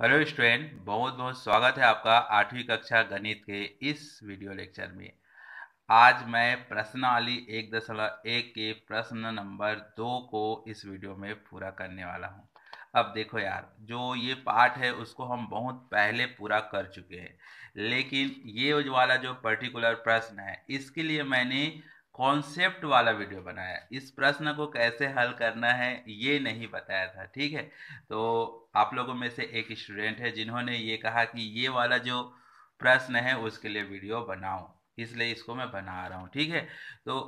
hello student बहुत बहुत स्वागत है आपका आठवीं कक्षा गणित के इस वीडियो लेक्चर में आज मैं प्रश्नवाली एक दशमलव एक के प्रश्न नंबर दो को इस वीडियो में पूरा करने वाला हूँ अब देखो यार जो ये पार्ट है उसको हम बहुत पहले पूरा कर चुके हैं लेकिन ये वाला जो पर्टिकुलर प्रश्न है इसके लिए मैंने कॉन्सेप्ट वाला वीडियो बनाया इस प्रश्न को कैसे हल करना है ये नहीं बताया था ठीक है तो आप लोगों में से एक स्टूडेंट है जिन्होंने ये कहा कि ये वाला जो प्रश्न है उसके लिए वीडियो बनाऊं इसलिए इसको मैं बना रहा हूँ ठीक है तो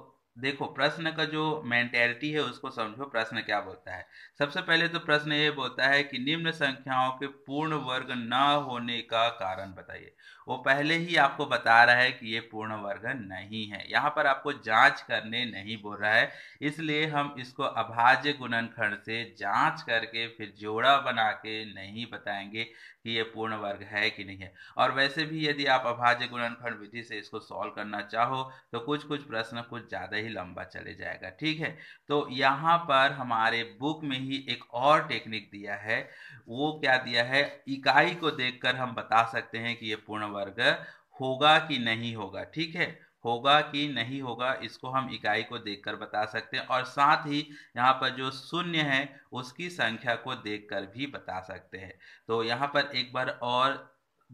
देखो प्रश्न का जो मेंटेलिटी है उसको समझो प्रश्न क्या बोलता है सबसे पहले तो प्रश्न ये बोलता है कि निम्न संख्याओं के पूर्ण वर्ग न होने का कारण बताइए वो पहले ही आपको बता रहा है कि ये पूर्ण वर्ग नहीं है यहाँ पर आपको जांच करने नहीं बोल रहा है इसलिए हम इसको अभाज्य गुणनखंड से जांच करके फिर जोड़ा बना के नहीं बताएंगे कि ये पूर्ण वर्ग है कि नहीं है और वैसे भी यदि आप अभाज्य गुणनखंड विधि से इसको सॉल्व करना चाहो तो कुछ कुछ प्रश्न कुछ ज़्यादा ही लंबा चले जाएगा ठीक है तो यहाँ पर हमारे बुक में ही एक और टेक्निक दिया है वो क्या दिया है इकाई को देखकर हम बता सकते हैं कि ये पूर्ण वर्ग होगा कि नहीं होगा ठीक है होगा कि नहीं होगा इसको हम इकाई को देखकर बता सकते हैं और साथ ही यहाँ पर जो शून्य है उसकी संख्या को देखकर भी बता सकते हैं तो यहाँ पर एक बार और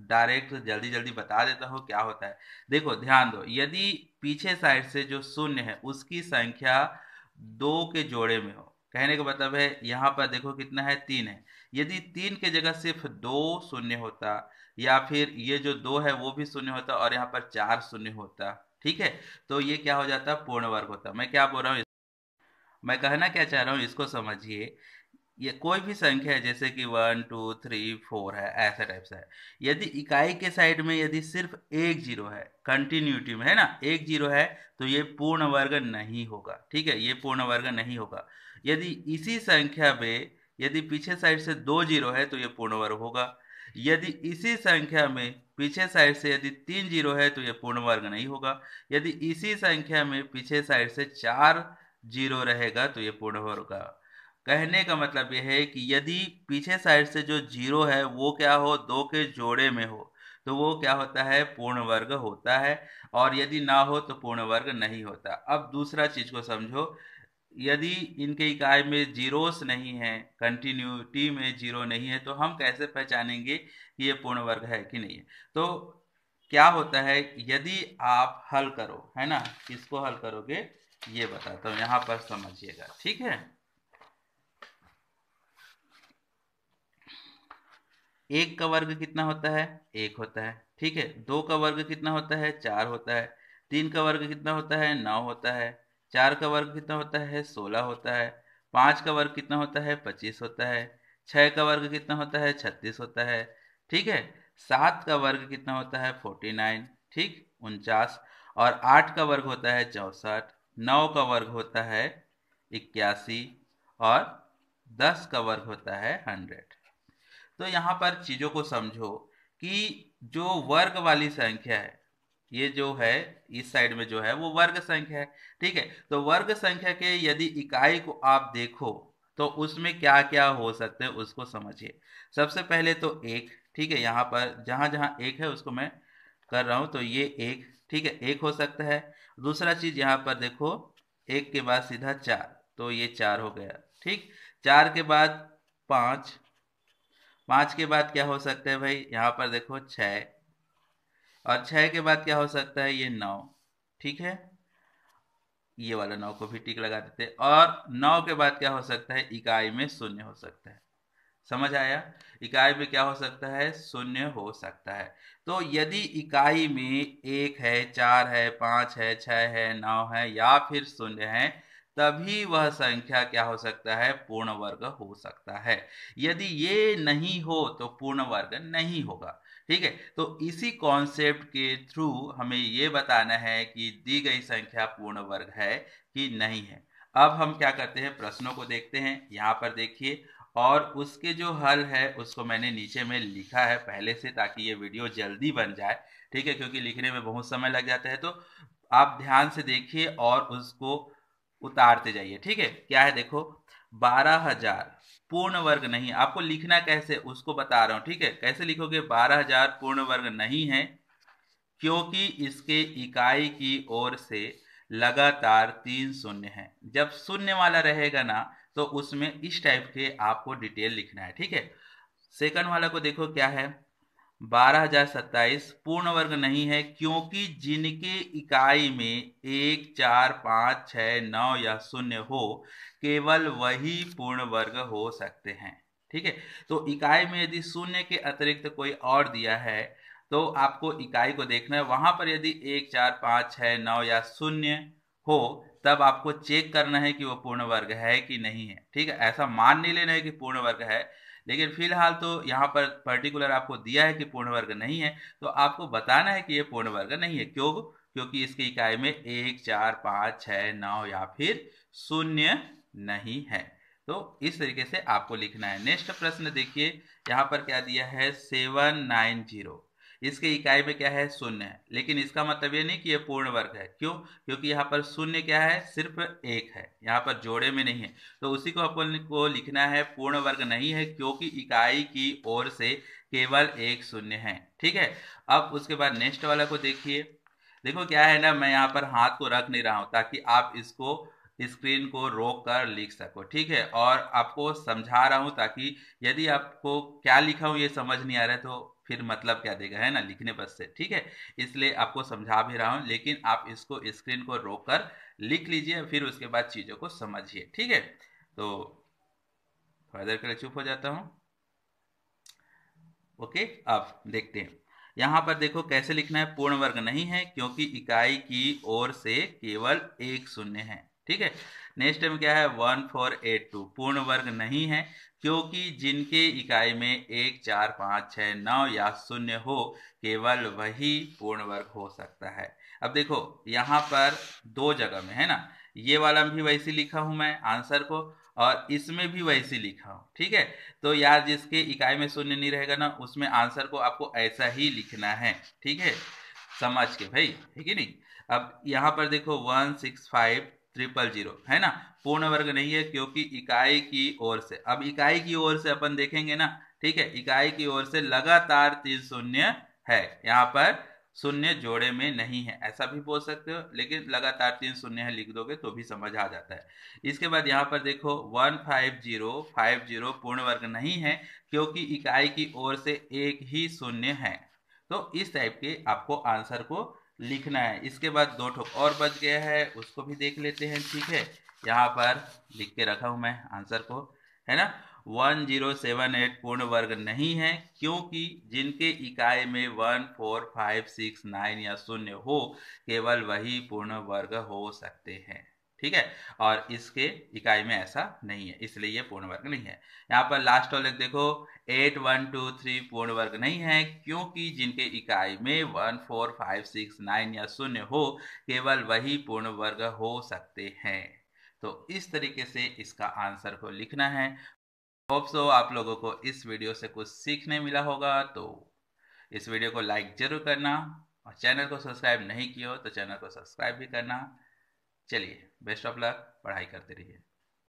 डायरेक्ट जल्दी जल्दी बता देता हूँ क्या होता है देखो ध्यान दो यदि पीछे साइड से जो शून्य है उसकी संख्या दो के जोड़े में हो कहने का मतलब है यहाँ पर देखो कितना है तीन है यदि तीन के जगह सिर्फ दो शून्य होता या फिर ये जो दो है वो भी शून्य होता और यहाँ पर चार शून्य होता ठीक है तो ये क्या हो जाता है पूर्ण वर्ग होता है मैं क्या बोल रहा हूँ मैं कहना क्या चाह रहा हूँ इसको समझिए ये कोई भी संख्या है जैसे कि वन टू थ्री फोर है ऐसा टाइप से है यदि इकाई के साइड में यदि सिर्फ एक जीरो है कंटिन्यूटी में है ना एक जीरो है तो ये पूर्ण वर्ग नहीं होगा ठीक है ये पूर्ण वर्ग नहीं होगा यदि इसी संख्या में यदि पीछे साइड से दो जीरो है तो ये पूर्ण वर्ग होगा यदि इसी संख्या में पीछे साइड से यदि तीन जीरो है तो यह पूर्ण वर्ग नहीं होगा यदि इसी संख्या में पीछे साइड से चार जीरो रहेगा तो यह पूर्ण होगा कहने का मतलब यह है कि यदि पीछे साइड से जो जीरो है वो क्या हो दो के जोड़े में हो तो वो क्या होता है पूर्ण वर्ग होता है और यदि ना हो तो पूर्ण वर्ग नहीं होता अब दूसरा चीज को समझो यदि इनके इकाई में जीरोस नहीं है कंटिन्यूटी में जीरो नहीं है तो हम कैसे पहचानेंगे कि ये पूर्ण वर्ग है कि नहीं है तो क्या होता है यदि आप हल करो है ना किसको हल करोगे ये बताता हूँ यहाँ पर समझिएगा ठीक है एक का वर्ग कितना होता है एक होता है ठीक है दो का वर्ग कितना होता है चार होता है तीन का वर्ग कितना होता है नौ होता है चार का वर्ग कितना होता है सोलह होता है पाँच का वर्ग कितना होता है पच्चीस होता है छः का वर्ग कितना होता है छत्तीस होता है ठीक है सात का वर्ग कितना होता है फोर्टी नाइन ठीक उनचास और आठ का वर्ग होता है चौंसठ नौ का वर्ग होता है इक्यासी और दस का वर्ग होता है हंड्रेड तो यहाँ पर चीज़ों को समझो कि जो वर्ग वाली संख्या है ये जो है इस साइड में जो है वो वर्ग संख्या है ठीक है तो वर्ग संख्या के यदि इकाई को आप देखो तो उसमें क्या क्या हो सकते हैं उसको समझिए सबसे पहले तो एक ठीक है यहाँ पर जहाँ जहाँ एक है उसको मैं कर रहा हूँ तो ये एक ठीक है एक हो सकता है दूसरा चीज यहाँ पर देखो एक के बाद सीधा चार तो ये चार हो गया ठीक चार के बाद पाँच पाँच के बाद क्या हो सकता है भाई यहाँ पर देखो छः और छः के बाद क्या हो सकता है ये नौ ठीक है ये वाला नौ को भी टिक लगा देते और नौ के बाद क्या हो सकता है इकाई में शून्य हो सकता है समझ आया इकाई में क्या हो सकता है शून्य हो सकता है तो यदि इकाई में एक है चार है पाँच है छः है नौ है या फिर शून्य है तभी वह संख्या क्या हो सकता है पूर्ण वर्ग हो सकता है यदि ये नहीं हो तो पूर्ण वर्ग नहीं होगा ठीक है तो इसी कॉन्सेप्ट के थ्रू हमें ये बताना है कि दी गई संख्या पूर्ण वर्ग है कि नहीं है अब हम क्या करते हैं प्रश्नों को देखते हैं यहाँ पर देखिए और उसके जो हल है उसको मैंने नीचे में लिखा है पहले से ताकि ये वीडियो जल्दी बन जाए ठीक है क्योंकि लिखने में बहुत समय लग जाता है तो आप ध्यान से देखिए और उसको उतारते जाइए ठीक है क्या है देखो बारह हजार पूर्ण वर्ग नहीं आपको लिखना कैसे उसको बता रहा हूं ठीक है कैसे लिखोगे बारह हजार पूर्ण वर्ग नहीं है क्योंकि इसके इकाई की ओर से लगातार तीन शून्य है जब शून्य वाला रहेगा ना तो उसमें इस टाइप के आपको डिटेल लिखना है ठीक है सेकंड वाला को देखो क्या है बारह हजार सत्ताईस पूर्ण वर्ग नहीं है क्योंकि जिनके इकाई में एक चार पाँच छ नौ या शून्य हो केवल वही पूर्ण वर्ग हो सकते हैं ठीक है तो इकाई में यदि शून्य के अतिरिक्त कोई और दिया है तो आपको इकाई को देखना है वहां पर यदि एक चार पाँच छ नौ या शून्य हो तब आपको चेक करना है कि वो पूर्ण वर्ग है कि नहीं है ठीक है ऐसा मान नहीं लेना है कि पूर्ण वर्ग है लेकिन फिलहाल तो यहाँ पर पर्टिकुलर आपको दिया है कि पूर्ण वर्ग नहीं है तो आपको बताना है कि ये पूर्ण वर्ग नहीं है क्यों क्योंकि इसकी इकाई में एक चार पाँच छः नौ या फिर शून्य नहीं है तो इस तरीके से आपको लिखना है नेक्स्ट प्रश्न देखिए यहाँ पर क्या दिया है सेवन नाइन जीरो इसके इकाई में क्या है शून्य है लेकिन इसका मतलब ये नहीं कि ये पूर्ण वर्ग है क्यों क्योंकि यहाँ पर शून्य क्या है सिर्फ एक है यहाँ पर जोड़े में नहीं है तो उसी को अपन को लिखना है पूर्ण वर्ग नहीं है क्योंकि इकाई की ओर से केवल एक शून्य है ठीक है अब उसके बाद नेक्स्ट वाला को देखिए देखो क्या है ना मैं यहाँ पर हाथ को रख नहीं रहा हूँ ताकि आप इसको स्क्रीन को रोक कर लिख सको ठीक है और आपको समझा रहा हूँ ताकि यदि आपको क्या लिखा हूँ ये समझ नहीं आ रहा है तो फिर मतलब क्या देगा है ना लिखने बस से ठीक है इसलिए आपको समझा भी रहा हूँ लेकिन आप इसको स्क्रीन को रोक कर लिख लीजिए फिर उसके बाद चीज़ों को समझिए ठीक है तो थोड़ा देर के चुप हो जाता हूँ ओके अब देखते हैं यहाँ पर देखो कैसे लिखना है पूर्ण वर्ग नहीं है क्योंकि इकाई की ओर से केवल एक शून्य है ठीक है नेक्स्ट में क्या है वन फोर एट टू पूर्ण वर्ग नहीं है क्योंकि जिनके इकाई में एक चार पाँच छः नौ या शून्य हो केवल वही पूर्ण वर्ग हो सकता है अब देखो यहाँ पर दो जगह में है ना ये वाला भी वैसे लिखा हूँ मैं आंसर को और इसमें भी वैसे लिखा हूँ ठीक है तो यार जिसके इकाई में शून्य नहीं रहेगा ना उसमें आंसर को आपको ऐसा ही लिखना है ठीक है समझ के भाई ठीक है नहीं अब यहाँ पर देखो one six five triple zero है ना पूर्ण वर्ग नहीं है क्योंकि इकाई की ओर से अब इकाई की ओर से अपन देखेंगे ना ठीक है इकाई की ओर से लगातार तीन शून्य है यहाँ पर शून्य जोड़े में नहीं है ऐसा भी बोल सकते हो लेकिन लगातार तीन शून्य है लिख दोगे तो भी समझ आ जाता है इसके बाद यहाँ पर देखो one five zero five zero पूर्ण वर्ग नहीं है क्योंकि इकाई की ओर से एक ही शून्य है तो इस टाइप के आपको आंसर को लिखना है इसके बाद दो ठोक और बच गया है उसको भी देख लेते हैं ठीक है यहाँ पर लिख के रखा हूँ मैं आंसर को है ना वन जीरो सेवन एट पूर्ण वर्ग नहीं है क्योंकि जिनके इकाई में one four five six nine या शून्य हो केवल वही पूर्ण वर्ग हो सकते हैं ठीक है और इसके इकाई में ऐसा नहीं है इसलिए ये पूर्ण वर्ग नहीं है यहाँ पर लास्ट वाले देखो एट वन टू थ्री पूर्ण वर्ग नहीं है क्योंकि जिनके इकाई में one four five six nine या शून्य हो केवल वही पूर्ण वर्ग हो सकते हैं तो इस तरीके से इसका आंसर को लिखना है होप सो आप लोगों को इस वीडियो से कुछ सीखने मिला होगा तो इस वीडियो को लाइक जरूर करना और चैनल को सब्सक्राइब नहीं किया तो चैनल को सब्सक्राइब भी करना चलिए बेस्ट ऑफ लक पढ़ाई करते रहिए